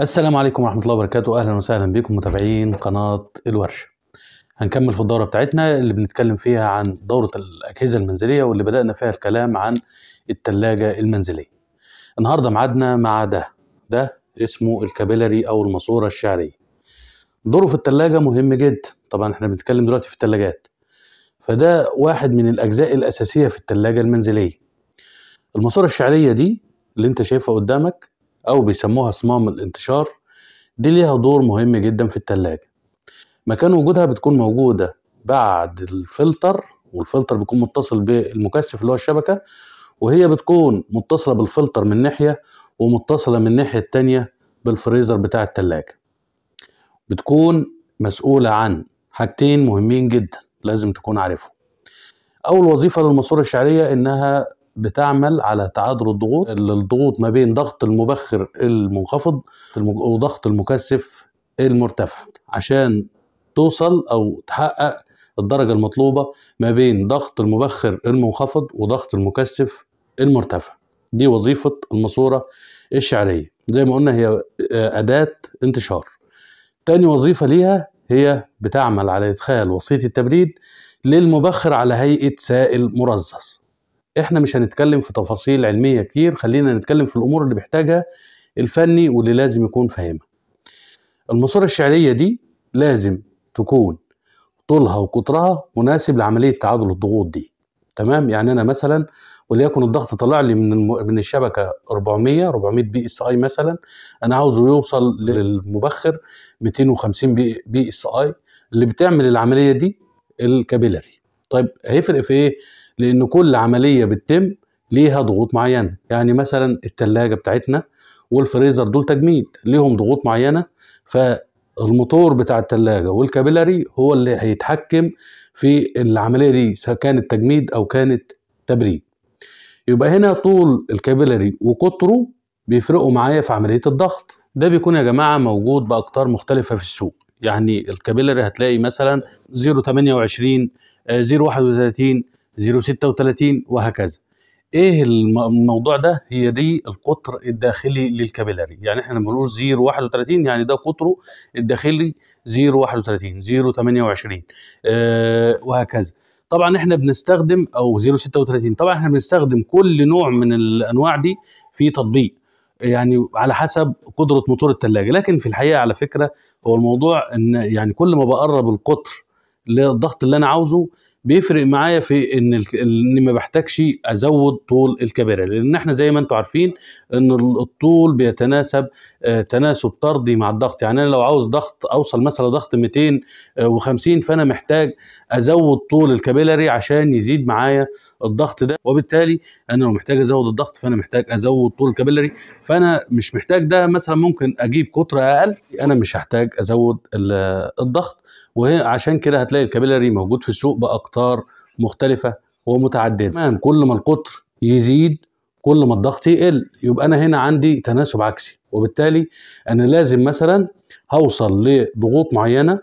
السلام عليكم ورحمة الله وبركاته أهلا وسهلا بكم متابعين قناة الورشة هنكمل في الدورة بتاعتنا اللي بنتكلم فيها عن دورة الأجهزة المنزلية واللي بدأنا فيها الكلام عن التلاجة المنزلية النهاردة معادنا مع ده ده اسمه الكابيلاري أو الماسورة الشعرية دوره في التلاجة مهم جدا طبعا احنا بنتكلم دلوقتي في التلاجات فده واحد من الأجزاء الأساسية في التلاجة المنزلية الماسورة الشعرية دي اللي انت شايفها قدامك او بيسموها صمام الانتشار دي ليها دور مهم جدا في التلاجة مكان وجودها بتكون موجودة بعد الفلتر والفلتر بيكون متصل بالمكثف اللي هو الشبكة وهي بتكون متصلة بالفلتر من ناحية ومتصلة من الناحية التانية بالفريزر بتاع التلاجة بتكون مسؤولة عن حاجتين مهمين جدا لازم تكون عارفهم أول وظيفة للماسورة الشعرية إنها بتعمل على تعادل الضغوط الضغوط ما بين ضغط المبخر المنخفض وضغط المكثف المرتفع عشان توصل او تحقق الدرجة المطلوبة ما بين ضغط المبخر المنخفض وضغط المكثف المرتفع دي وظيفة الماسورة الشعرية زي ما قلنا هي آه، أداة انتشار تاني وظيفة ليها هي بتعمل على إدخال وسيط التبريد للمبخر على هيئة سائل مرزز احنا مش هنتكلم في تفاصيل علميه كتير خلينا نتكلم في الامور اللي بيحتاجها الفني واللي لازم يكون فاهمها الماسوره الشعريه دي لازم تكون طولها وقطرها مناسب لعمليه تعادل الضغوط دي تمام يعني انا مثلا وليكن الضغط طلع لي من الم... من الشبكه 400 400 بي اس اي مثلا انا عاوزه يوصل للمبخر 250 بي, بي اس اي اللي بتعمل العمليه دي الكابيلاري طيب هيفرق في ايه لان كل عمليه بتتم ليها ضغوط معينه يعني مثلا الثلاجه بتاعتنا والفريزر دول تجميد ليهم ضغوط معينه فالموتور بتاع الثلاجه والكابيلاري هو اللي هيتحكم في العمليه دي سواء كانت تجميد او كانت تبريد يبقى هنا طول الكابيلاري وقطره بيفرقوا معايا في عمليه الضغط ده بيكون يا جماعه موجود باقطار مختلفه في السوق يعني الكابيلاري هتلاقي مثلا 028 031 036 وهكذا ايه الموضوع ده هي دي القطر الداخلي للكابيلاري يعني احنا بنقول 031 يعني ده قطره الداخلي 031 028 آه وهكذا طبعا احنا بنستخدم او 036 طبعا احنا بنستخدم كل نوع من الانواع دي في تطبيق يعني على حسب قدرة موتور الثلاجة لكن في الحقيقة على فكرة هو الموضوع ان يعني كل ما بقرب القطر للضغط اللي انا عاوزه بيفرق معايا في ان ال... ما بحتاجش ازود طول الكابيرا لان احنا زي ما انتم عارفين ان الطول بيتناسب آه، تناسب طردي مع الضغط يعني انا لو عاوز ضغط اوصل مثلا ضغط 250 آه، فانا محتاج ازود طول الكابيلاري عشان يزيد معايا الضغط ده وبالتالي انا لو محتاج ازود الضغط فانا محتاج ازود طول الكابيلاري فانا مش محتاج ده مثلا ممكن اجيب قطر اقل انا مش هحتاج ازود الضغط وعشان كده هتلاقي الكابيلاري موجود في السوق باكتر أقطار مختلفة ومتعددة كل ما القطر يزيد كل ما الضغط يقل يبقى أنا هنا عندي تناسب عكسي وبالتالي أنا لازم مثلا هوصل لضغوط معينة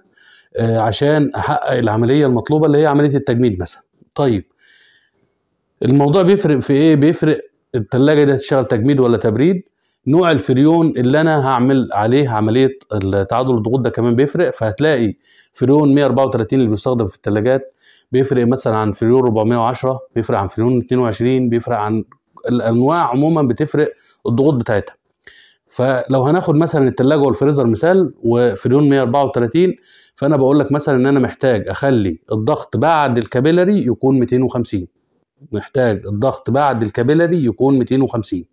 آه، عشان أحقق العملية المطلوبة اللي هي عملية التجميد مثلا طيب الموضوع بيفرق في ايه بيفرق التلاجة دي هتشتغل تجميد ولا تبريد نوع الفريون اللي انا هعمل عليه عمليه تعادل الضغوط ده كمان بيفرق فهتلاقي فريون 134 اللي بيستخدم في التلاجات بيفرق مثلا عن فريون 410 بيفرق عن فريون 22 بيفرق عن الانواع عموما بتفرق الضغوط بتاعتها فلو هناخد مثلا التلاجة والفريزر مثال وفريون 134 فانا بقول لك مثلا ان انا محتاج اخلي الضغط بعد الكابيلاري يكون 250 محتاج الضغط بعد الكابيلاري يكون 250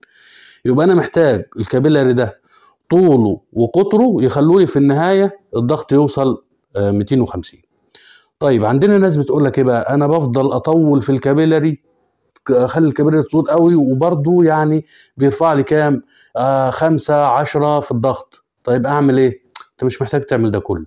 يبقى انا محتاج الكابيلاري ده طوله وقطره يخلوا لي في النهايه الضغط يوصل 250 آه، طيب عندنا ناس بتقول لك ايه بقى انا بفضل اطول في الكابيلاري اخلي الكابيلاري تطول قوي وبرده يعني بيرفع لي كام آه خمسة عشرة في الضغط طيب اعمل ايه انت مش محتاج تعمل ده كله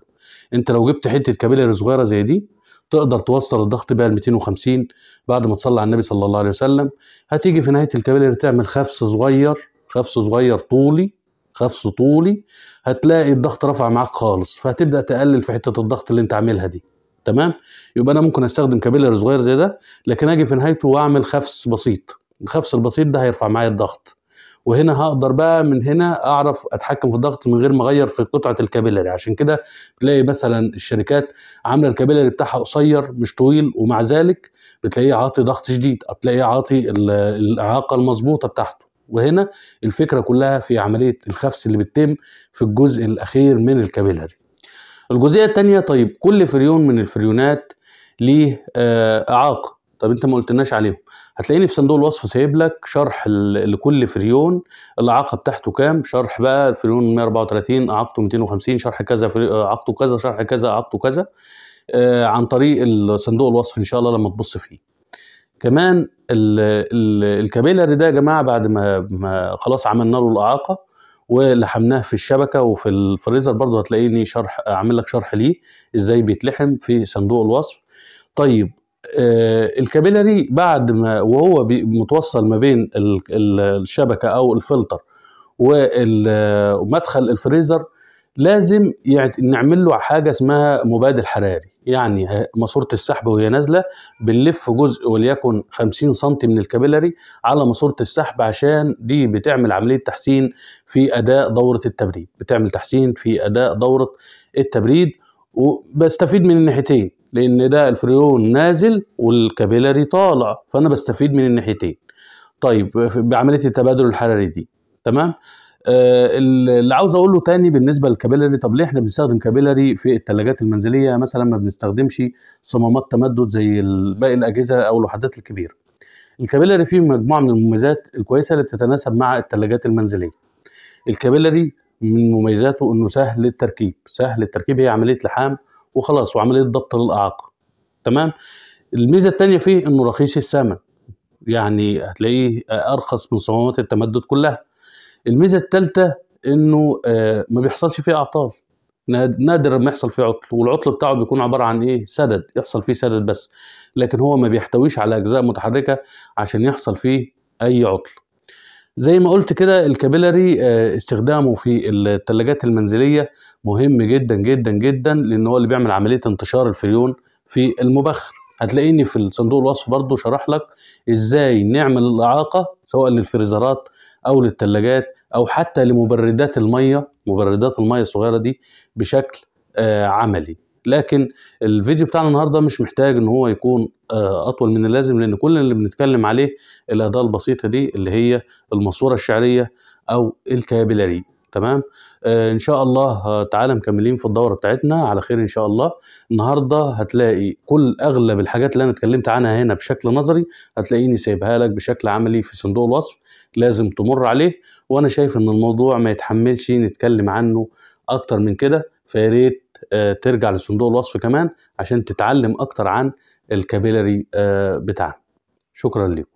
انت لو جبت حته كابيلاري صغيره زي دي تقدر توصل الضغط بيها ل 250 بعد ما تصلي على النبي صلى الله عليه وسلم هتيجي في نهايه الكابيلاري تعمل خفص صغير خفص صغير طولي خفص طولي هتلاقي الضغط رفع معاك خالص فهتبدا تقلل في حته الضغط اللي انت عاملها دي تمام يبقى انا ممكن استخدم كابيلر صغير زي ده لكن اجي في نهايته واعمل خفس بسيط الخفس البسيط ده هيرفع معايا الضغط وهنا هقدر بقى من هنا اعرف اتحكم في الضغط من غير ما اغير في قطعه الكابيلري عشان كده بتلاقي مثلا الشركات عامله الكابيلري بتاعها قصير مش طويل ومع ذلك بتلاقيه عاطي ضغط شديد هتلاقيه عاطي الاعاقه المظبوطه بتاعته وهنا الفكره كلها في عمليه الخفس اللي بتتم في الجزء الاخير من الكابيلري الجزئيه الثانيه طيب كل فريون من الفريونات ليه آه، إعاقة طب انت ما قلتلناش عليهم هتلاقيني في صندوق الوصف سايب لك شرح لكل فريون الاعاقه بتاعته كام شرح بقى الفريون 134 اعاقته 250 شرح كذا آه، اعاقته كذا شرح كذا اعاقته كذا آه عن طريق صندوق الوصف ان شاء الله لما تبص فيه كمان الكابيلاري ده يا جماعه بعد ما, ما خلاص عملنا له الاعاقه ولحمناه في الشبكه وفي الفريزر برضو هتلاقيني شرح اعمل لك شرح ليه ازاي بيتلحم في صندوق الوصف طيب آه الكابيلاري بعد ما وهو متوصل ما بين الشبكه او الفلتر ومدخل آه، الفريزر لازم نعمل له حاجه اسمها مبادل حراري يعني ماسوره السحب وهي نازله بنلف جزء وليكن 50 سم من الكابيلاري على ماسوره السحب عشان دي بتعمل عمليه تحسين في اداء دوره التبريد بتعمل تحسين في اداء دوره التبريد وبستفيد من الناحيتين لان ده الفريون نازل والكابيلاري طالع فانا بستفيد من الناحيتين طيب بعمليه التبادل الحراري دي تمام آه، اللي عاوز اقوله تاني بالنسبه للكابيلاري طب ليه احنا بنستخدم كابيلاري في الثلاجات المنزليه مثلا ما بنستخدمش صمامات تمدد زي باقي الاجهزه او الوحدات الكبيره الكابيلاري فيه مجموعه من المميزات الكويسه اللي بتتناسب مع الثلاجات المنزليه الكابيلاري من مميزاته انه سهل التركيب سهل التركيب هي عمليه لحام وخلاص وعمليه ضبط للاعاقه تمام الميزه الثانيه فيه انه رخيص الثمن يعني هتلاقيه ارخص من صمامات التمدد كلها الميزه الثالثه انه آه، ما بيحصلش فيه اعطال نادر ما يحصل فيه عطل والعطل بتاعه بيكون عباره عن ايه سدد يحصل فيه سدد بس لكن هو ما بيحتويش على اجزاء متحركه عشان يحصل فيه اي عطل زي ما قلت كده الكابيلاري آه، استخدامه في الثلاجات المنزليه مهم جدا جدا جدا لان هو اللي بيعمل عمليه انتشار الفريون في المبخر هتلاقيني في صندوق الوصف برضو شرح لك ازاي نعمل الاعاقه سواء للفريزرات او للثلاجات او حتى لمبردات الميه مبردات الميه الصغيره دي بشكل آه عملي لكن الفيديو بتاعنا النهارده مش محتاج ان هو يكون آه اطول من اللازم لان كل اللي بنتكلم عليه الاداه البسيطه دي اللي هي الماسوره الشعريه او الكابيلاري تمام آه، ان شاء الله آه، تعالى مكملين في الدوره بتاعتنا على خير ان شاء الله النهارده هتلاقي كل اغلب الحاجات اللي انا اتكلمت عنها هنا بشكل نظري هتلاقيني سايبها لك بشكل عملي في صندوق الوصف لازم تمر عليه وانا شايف ان الموضوع ما يتحملش نتكلم عنه اكتر من كده فيا ريت آه، ترجع لصندوق الوصف كمان عشان تتعلم اكتر عن الكابيلاري بتاعنا شكرا لكم